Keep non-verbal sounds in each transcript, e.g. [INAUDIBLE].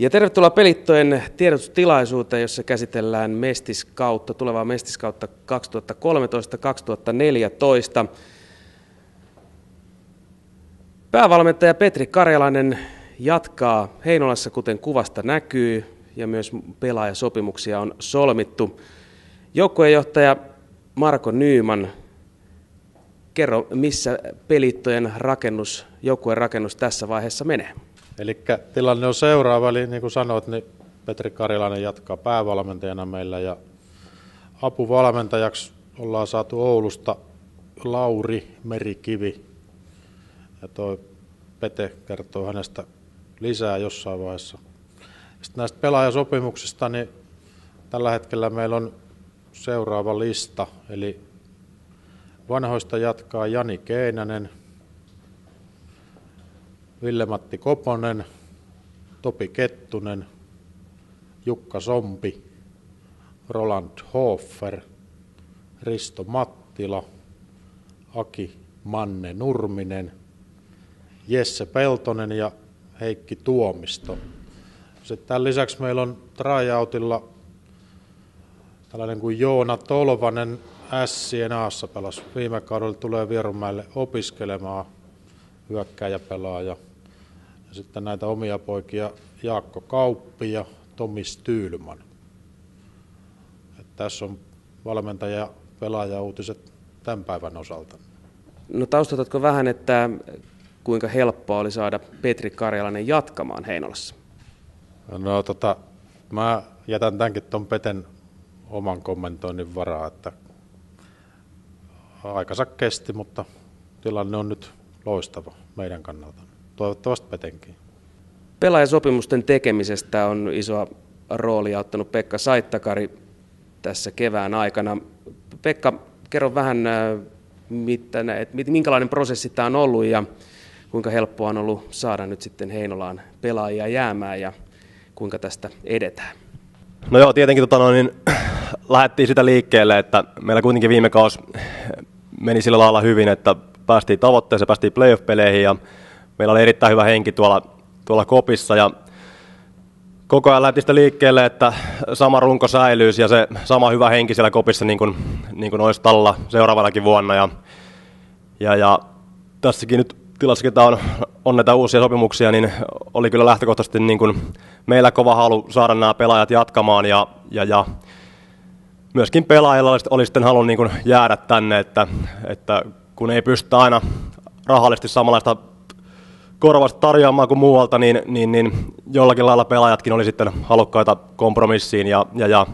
Ja tervetuloa Pelittojen tiedotustilaisuuteen, jossa käsitellään mestiskautta, tulevaa mestiskautta 2013-2014. Päävalmentaja Petri Karjalainen jatkaa Heinolassa, kuten kuvasta näkyy, ja myös pelaajasopimuksia on solmittu. Joukkueenjohtaja Marko Nyyman, kerro missä pelittojen rakennus, joukkueen rakennus tässä vaiheessa menee? Eli tilanne on seuraava, eli niin kuin sanoit, niin Petri Karilainen jatkaa päävalmentajana meillä ja apuvalmentajaksi ollaan saatu Oulusta Lauri Merikivi. Ja toi Pete kertoo hänestä lisää jossain vaiheessa. Sitten näistä pelaajasopimuksista, niin tällä hetkellä meillä on seuraava lista, eli vanhoista jatkaa Jani Keinänen, Ville-Matti Koponen, Topi Kettunen, Jukka Sompi, Roland Hofer, Risto Mattila, Aki Manne Nurminen, Jesse Peltonen ja Heikki Tuomisto. Sitten tämän lisäksi meillä on tryoutilla tällainen kuin Joona Tolvanen Ässien Aassa pelas. Viime kaudella tulee Vierumäelle opiskelemaan hyökkäjäpelaaja. pelaaja ja sitten näitä omia poikia Jaakko Kauppi ja Tomi Stylman. Et tässä on valmentaja pelaaja uutiset tämän päivän osalta. No taustatatko vähän, että kuinka helppoa oli saada Petri Karjalainen jatkamaan Heinolassa? No tota, mä jätän tämänkin tuon Peten oman kommentoinnin varaa, että aikansa kesti, mutta tilanne on nyt loistava meidän kannalta. Toivottavasti petenkin. Pelaajasopimusten tekemisestä on iso rooli ottanut Pekka Saittakari tässä kevään aikana. Pekka, kerro vähän, äh, mitä, minkälainen prosessi tämä on ollut ja kuinka helppoa on ollut saada nyt sitten Heinolaan pelaajia jäämään ja kuinka tästä edetään? No joo, tietenkin tota, noin, niin, [CLEARS THROAT] lähdettiin sitä liikkeelle, että meillä kuitenkin viime kausi meni sillä lailla hyvin, että päästiin tavoitteeseen, päästiin playoff-peleihin ja meillä oli erittäin hyvä henki tuolla, tuolla kopissa ja koko ajan lähti sitä liikkeelle, että sama runko säilyisi ja se sama hyvä henki siellä kopissa niin kuin, niin kuin olisi talla seuraavallakin vuonna. Ja, ja, ja tässäkin nyt tilassa, on, on näitä uusia sopimuksia, niin oli kyllä lähtökohtaisesti niin kuin meillä kova halu saada nämä pelaajat jatkamaan ja, ja, ja myöskin pelaajilla oli, oli sitten halu niin kuin jäädä tänne, että, että kun ei pystytä aina rahallisesti samanlaista korvasta tarjoamaan kuin muualta, niin, niin, niin jollakin lailla pelaajatkin oli sitten halukkaita kompromissiin ja, ja, ja,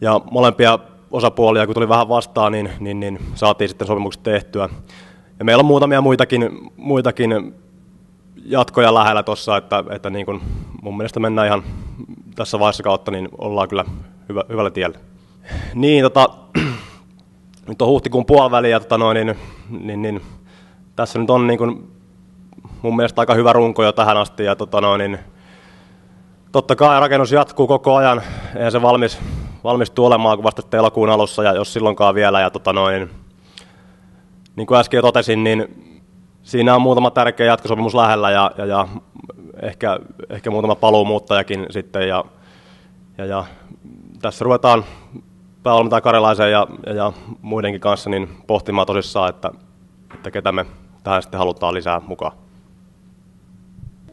ja molempia osapuolia, kun tuli vähän vastaan, niin, niin, niin saatiin sitten sopimukset tehtyä. Ja meillä on muutamia muitakin, muitakin jatkoja lähellä tuossa, että, että niin kun mun mielestä mennään ihan tässä vaiheessa kautta, niin ollaan kyllä hyvä, hyvällä tiellä. Niin, tota, [CLEARS THROAT] nyt on huhtikuun puoliväli ja tota noin, niin, niin, niin, tässä nyt on niin kun mun mielestä aika hyvä runko jo tähän asti. Ja tota noin, niin, totta kai rakennus jatkuu koko ajan. Eihän se valmis, valmistu olemaan kuin vasta elokuun alussa ja jos silloinkaan vielä. Ja tota noin, niin kuin äsken jo totesin, niin siinä on muutama tärkeä jatkosopimus lähellä ja, ja, ja ehkä, ehkä muutama paluumuuttajakin sitten. Ja, ja, ja tässä ruvetaan päävalmentaja Karjalaisen ja, ja, ja muidenkin kanssa niin pohtimaan tosissaan, että, että ketä me tähän sitten halutaan lisää mukaan.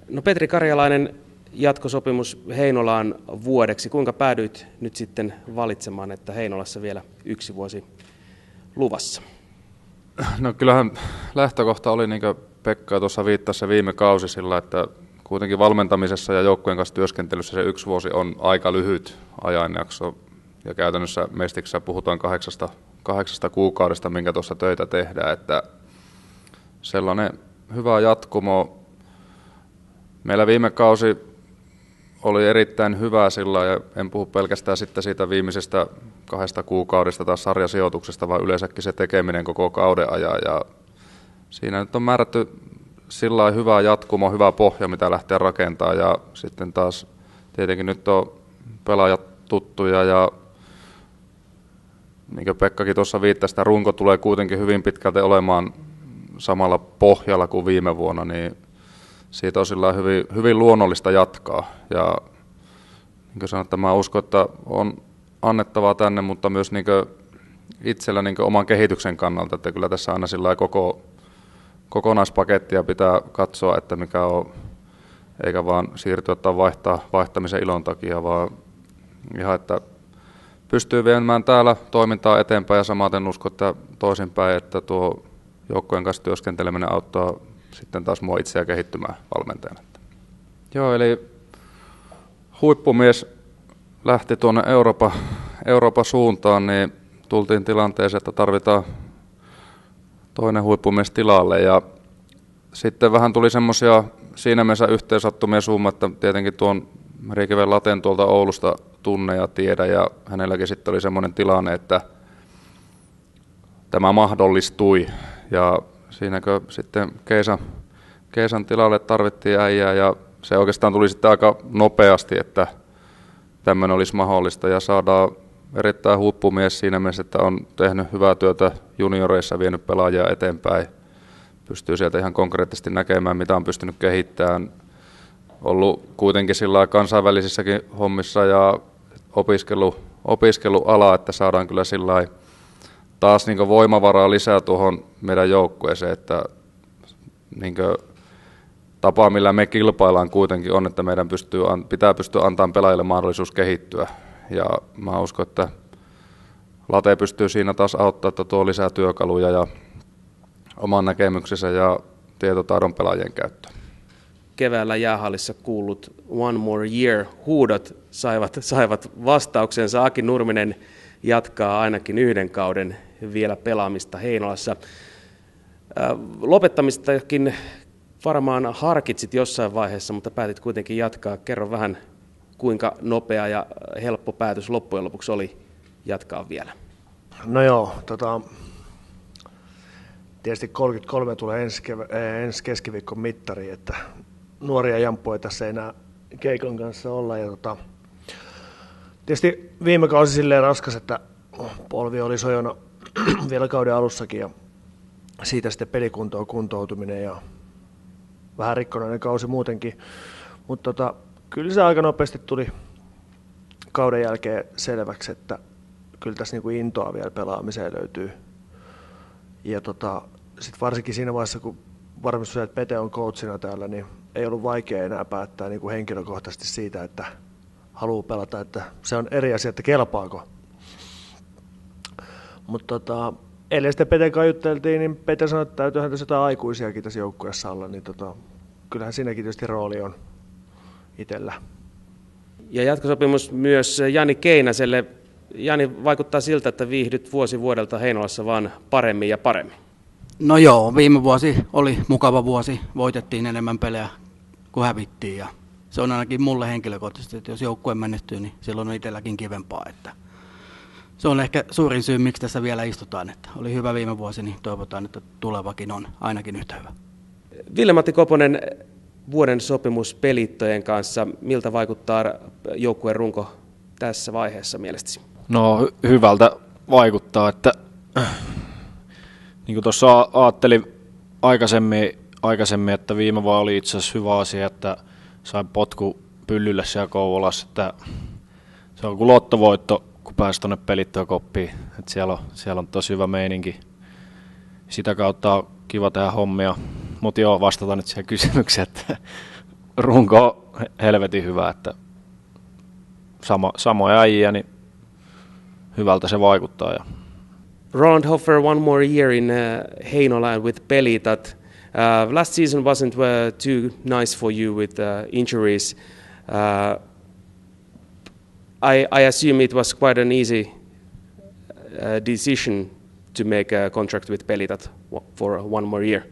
No Petri Karjalainen, jatkosopimus Heinolaan vuodeksi. Kuinka päädyit nyt sitten valitsemaan, että Heinolassa vielä yksi vuosi luvassa? No kyllähän lähtökohta oli, niin kuin Pekka tuossa viittasi viime kausi sillä, että kuitenkin valmentamisessa ja joukkueen kanssa työskentelyssä se yksi vuosi on aika lyhyt ajanjakso. Ja käytännössä mestiksessä puhutaan kahdeksasta, kahdeksasta kuukaudesta, minkä tuossa töitä tehdään. Että sellainen hyvä jatkumo Meillä viime kausi oli erittäin hyvä sillä ja en puhu pelkästään sitten siitä viimeisestä kahdesta kuukaudesta tai sarjasijoituksesta, vaan yleensäkin se tekeminen koko kauden ajan. Ja siinä nyt on määrätty sillä hyvä jatkumo, hyvä pohja, mitä lähtee rakentaa ja sitten taas tietenkin nyt on pelaajat tuttuja ja niin kuin Pekkakin tuossa viittasi, sitä runko tulee kuitenkin hyvin pitkälti olemaan samalla pohjalla kuin viime vuonna, niin siitä on sillä hyvin, hyvin luonnollista jatkaa. Ja niin kuin sanoin, että mä uskon, että on annettavaa tänne, mutta myös niin itsellä niin oman kehityksen kannalta, että kyllä tässä aina sillä koko, kokonaispakettia pitää katsoa, että mikä on, eikä vaan siirtyä tai vaihtaa, vaihtamisen ilon takia, vaan ihan, että pystyy viemään täällä toimintaa eteenpäin ja samaten uskon, että toisinpäin, että tuo joukkojen kanssa työskenteleminen auttaa sitten taas mua itseä kehittymään valmentajana. Joo, eli huippumies lähti tuonne Euroopan, Euroopan suuntaan, niin tultiin tilanteeseen, että tarvitaan toinen huippumies tilalle. Ja sitten vähän tuli semmoisia siinä mielessä yhteensattumia summa, että tietenkin tuon Riikiven Laten tuolta Oulusta tunne ja tiedä, ja hänelläkin sitten oli semmoinen tilanne, että tämä mahdollistui, ja siinäkö sitten Keisa, Keisan tilalle tarvittiin äijää ja se oikeastaan tuli sitten aika nopeasti, että tämmöinen olisi mahdollista ja saadaan erittäin huippumies siinä mielessä, että on tehnyt hyvää työtä junioreissa, vienyt pelaajia eteenpäin. Pystyy sieltä ihan konkreettisesti näkemään, mitä on pystynyt kehittämään. Ollut kuitenkin sillä kansainvälisissäkin hommissa ja opiskelu, opiskeluala, että saadaan kyllä sillä lailla taas niin voimavaraa lisää tuohon meidän joukkueeseen, että niin tapa, millä me kilpaillaan kuitenkin on, että meidän pystyy, pitää pystyä antamaan pelaajille mahdollisuus kehittyä. Ja mä uskon, että Late pystyy siinä taas auttaa, että tuo lisää työkaluja ja oman näkemyksensä ja tietotaidon pelaajien käyttöön. Keväällä jäähallissa kuullut One More Year huudot saivat, saivat vastauksensa. Aki Nurminen, jatkaa ainakin yhden kauden vielä pelaamista Heinolassa. Lopettamistakin varmaan harkitsit jossain vaiheessa, mutta päätit kuitenkin jatkaa. Kerro vähän, kuinka nopea ja helppo päätös loppujen lopuksi oli jatkaa vielä. No joo, tota, tietysti 33 tulee ensi, kev- eh, ensi keskiviikon mittari, että nuoria jamppoja tässä ei enää Keikon kanssa olla. Ja tota, Tietysti viime kausi silleen raskas, että polvi oli sojona [CLEARS THROAT] vielä kauden alussakin ja siitä sitten pelikuntoa kuntoutuminen ja vähän rikkonainen kausi muutenkin. Mutta tota, kyllä se aika nopeasti tuli kauden jälkeen selväksi, että kyllä tässä niinku intoa vielä pelaamiseen löytyy. Ja tota, sitten varsinkin siinä vaiheessa, kun varmistui, että Pete on coachina täällä, niin ei ollut vaikea enää päättää niinku henkilökohtaisesti siitä, että – haluaa pelata, että se on eri asia, että kelpaako. Mutta tota, eilen sitten Peten kanssa jutteltiin, niin Pete sanoi, että täytyyhän tässä jotain aikuisiakin tässä joukkueessa olla, niin tota, kyllähän siinäkin tietysti rooli on itsellä. Ja jatkosopimus myös Jani Keinäselle. Jani, vaikuttaa siltä, että viihdyt vuosi vuodelta Heinolassa vaan paremmin ja paremmin. No joo, viime vuosi oli mukava vuosi. Voitettiin enemmän pelejä kuin hävittiin ja se on ainakin mulle henkilökohtaisesti, että jos joukkue menestyy, niin silloin on itselläkin kivempaa. Että se on ehkä suurin syy, miksi tässä vielä istutaan. Että oli hyvä viime vuosi, niin toivotaan, että tulevakin on ainakin yhtä hyvä. Ville-Matti Koponen, vuoden sopimus pelittojen kanssa, miltä vaikuttaa joukkueen runko tässä vaiheessa mielestäsi? No hyvältä vaikuttaa, että [CLEARS THROAT] niin kuin tuossa ajattelin aikaisemmin, aikaisemmin, että viime vuonna oli itse asiassa hyvä asia, että – sain potku pyllyllä siellä Kouvolassa, että se on kuin lottovoitto, kun pääsi tuonne koppiin. Et siellä, on, siellä on tosi hyvä meininki. Sitä kautta on kiva tehdä hommia. Mutta joo, vastata nyt siihen kysymykseen, että runko on helvetin hyvä, että sama, samoja äijä, niin hyvältä se vaikuttaa. Ja. Roland Hoffer, one more year in uh, Heinola with Pelitat. Uh, last season wasn't uh, too nice for you with uh, injuries. Uh, I, I, assume it was quite an easy uh, decision to make a contract with Pelitat for one more year.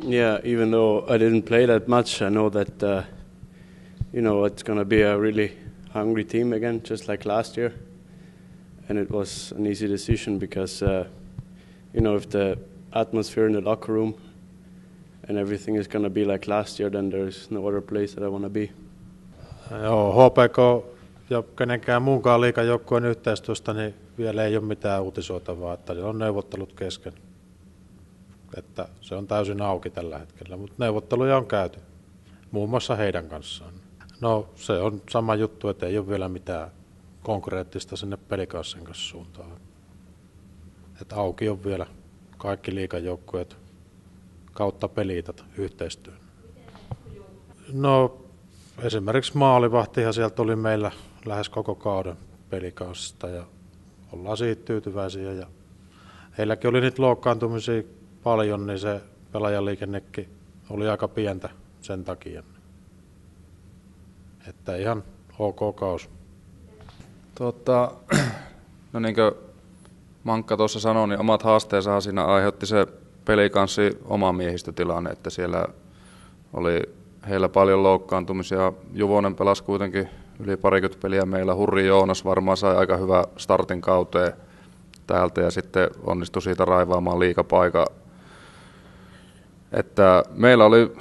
Yeah, even though I didn't play that much, I know that uh, you know it's going to be a really hungry team again, just like last year. And it was an easy decision because you know if the atmosphere in the locker room and everything is going to be like last year, then there's no other place that I want to be. Joo, HPK ja kenenkään muunkaan liikajoukkueen yhteistyöstä niin vielä ei ole mitään uutisoitavaa, että on neuvottelut kesken. Että se on täysin auki tällä hetkellä, mutta neuvotteluja on käyty, muun muassa heidän kanssaan. No se on sama juttu, että ei ole vielä mitään konkreettista sinne pelikassin kanssa suuntaan. Että auki on vielä kaikki liikajoukkueet kautta pelitä yhteistyön? No esimerkiksi maalivahtihan sieltä oli meillä lähes koko kauden pelikausista ja ollaan siitä tyytyväisiä. Ja heilläkin oli niitä loukkaantumisia paljon, niin se pelaajaliikennekin oli aika pientä sen takia. Että ihan ok kaus. Tota, [CLEARS THROAT] no niin kuin Mankka tuossa sanoi, niin omat haasteensa siinä aiheutti se pelikanssi oma miehistötilanne, että siellä oli heillä paljon loukkaantumisia. Juvonen pelasi kuitenkin yli parikymmentä peliä meillä. Hurri Joonas varmaan sai aika hyvä startin kauteen täältä ja sitten onnistui siitä raivaamaan liikapaika. Että meillä oli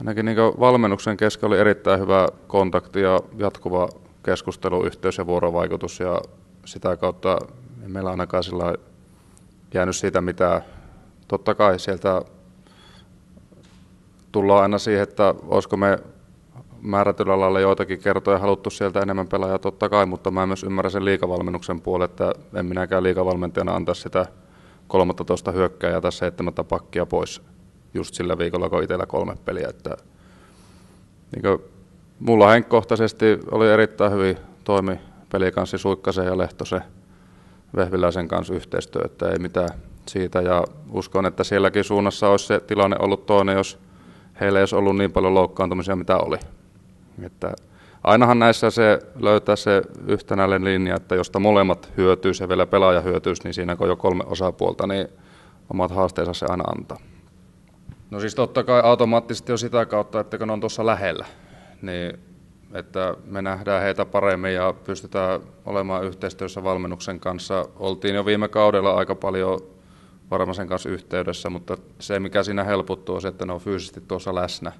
ainakin niin valmennuksen kesken oli erittäin hyvä kontakti ja jatkuva keskusteluyhteys ja vuorovaikutus ja sitä kautta ei meillä ainakaan sillä jäänyt siitä mitään totta kai sieltä tullaan aina siihen, että olisiko me määrätyllä lailla joitakin kertoja haluttu sieltä enemmän pelaajia totta kai, mutta mä myös ymmärrän sen liikavalmennuksen puolen, että en minäkään liikavalmentajana antaa sitä 13 hyökkääjää tai 7 pakkia pois just sillä viikolla, kun itsellä kolme peliä. Että, niin kuin, mulla henkkohtaisesti oli erittäin hyvin toimi pelikanssi Suikkasen ja Lehtosen Vehviläisen kanssa yhteistyö, että ei mitään siitä ja uskon, että sielläkin suunnassa olisi se tilanne ollut toinen, jos heillä ei olisi ollut niin paljon loukkaantumisia, mitä oli. Että ainahan näissä se löytää se yhtenäinen linja, että josta molemmat hyötyy ja vielä pelaaja hyötyy, niin siinä kun on jo kolme osapuolta, niin omat haasteensa se aina antaa. No siis totta kai automaattisesti jo sitä kautta, että kun ne on tuossa lähellä, niin että me nähdään heitä paremmin ja pystytään olemaan yhteistyössä valmennuksen kanssa. Oltiin jo viime kaudella aika paljon Varmasen kanssa yhteydessä, mutta se mikä siinä helpottuu on se, että ne on fyysisesti tuossa läsnä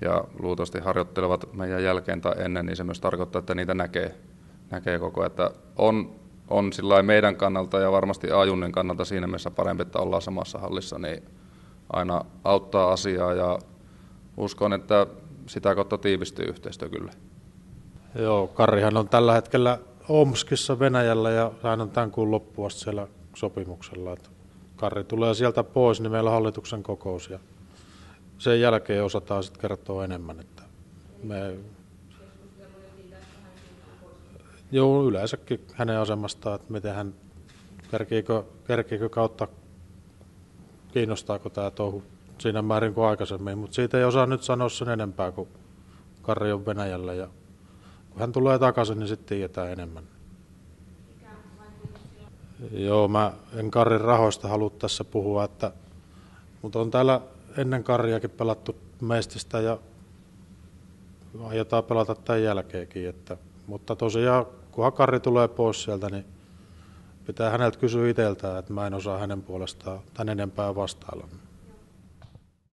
ja luultavasti harjoittelevat meidän jälkeen tai ennen, niin se myös tarkoittaa, että niitä näkee, näkee koko ajan. Että on, on sillä meidän kannalta ja varmasti ajunnin kannalta siinä mielessä parempi, että ollaan samassa hallissa, niin aina auttaa asiaa ja uskon, että sitä kautta tiivistyy yhteistyö kyllä. Joo, Karrihan on tällä hetkellä Omskissa Venäjällä ja hän on tämän kuun loppuun siellä sopimuksella. Että Karri tulee sieltä pois, niin meillä on hallituksen kokous ja sen jälkeen osataan sitten kertoa enemmän. Että me... Joo, yleensäkin hänen asemastaan, että miten hän, kerkiikö, kerkiikö kautta, kiinnostaako tämä touhu siinä määrin kuin aikaisemmin, mutta siitä ei osaa nyt sanoa sen enempää, kuin Karri on Venäjällä ja kun hän tulee takaisin, niin sitten tietää enemmän. Joo, mä en Karin rahoista halua tässä puhua, että, mutta on täällä ennen Karjakin pelattu mestistä ja aiotaan pelata tämän jälkeenkin. Että, mutta tosiaan, kun Karri tulee pois sieltä, niin pitää häneltä kysyä itseltään, että mä en osaa hänen puolestaan tän enempää vastailla.